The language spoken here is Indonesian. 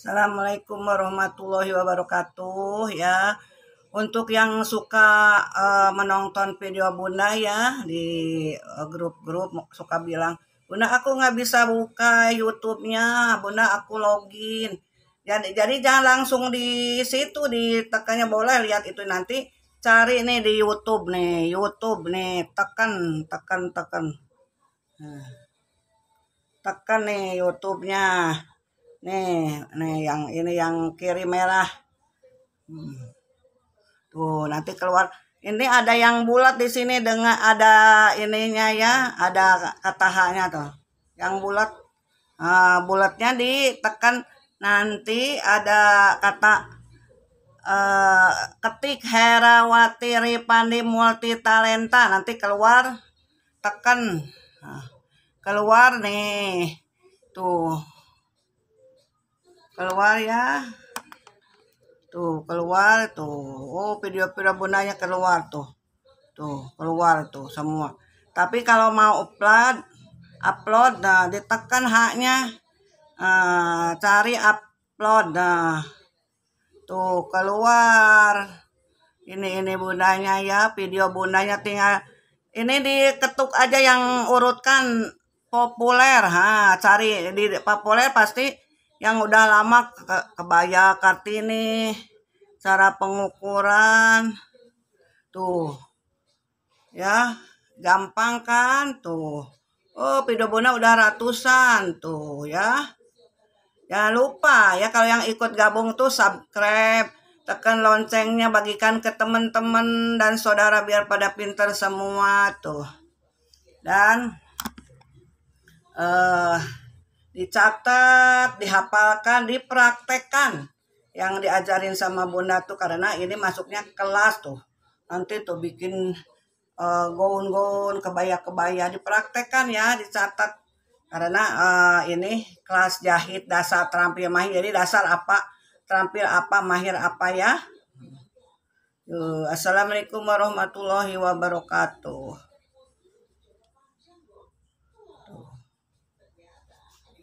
Assalamualaikum warahmatullahi wabarakatuh ya. Untuk yang suka uh, menonton video Bunda ya di eh, grup-grup uh, suka bilang, "Bunda aku nggak bisa buka YouTube-nya, Bunda aku login." Jadi jadi jangan langsung di situ ditekannya boleh lihat itu nanti cari nih di YouTube nih, YouTube nih, tekan tekan tekan. Nah, tekan nih YouTube-nya. Nih, nih yang ini yang kiri merah. Hmm. Tuh, nanti keluar. Ini ada yang bulat di sini dengan ada ininya ya, ada kata h tuh. Yang bulat uh, bulatnya ditekan nanti ada kata uh, ketik Herawati Ripandi multi talenta nanti keluar tekan nah, keluar nih tuh keluar ya tuh keluar tuh oh video bundanya keluar tuh tuh keluar tuh semua tapi kalau mau upload upload nah ditekan haknya uh, cari upload nah tuh keluar ini ini bundanya ya video bundanya tinggal ini diketuk aja yang urutkan populer ha cari di populer pasti yang udah lama ke kebaya Kartini, cara pengukuran. Tuh. Ya, gampang kan tuh. Oh, pidobona udah ratusan tuh ya. Jangan lupa ya kalau yang ikut gabung tuh subscribe, tekan loncengnya, bagikan ke teman-teman dan saudara biar pada pinter semua tuh. Dan eh uh, dicatat, dihafalkan, dipraktekkan yang diajarin sama bunda tuh karena ini masuknya kelas tuh nanti tuh bikin uh, gaun-gaun kebaya-kebaya dipraktekkan ya dicatat karena uh, ini kelas jahit dasar terampil mahir jadi dasar apa terampil apa mahir apa ya uh, assalamualaikum warahmatullahi wabarakatuh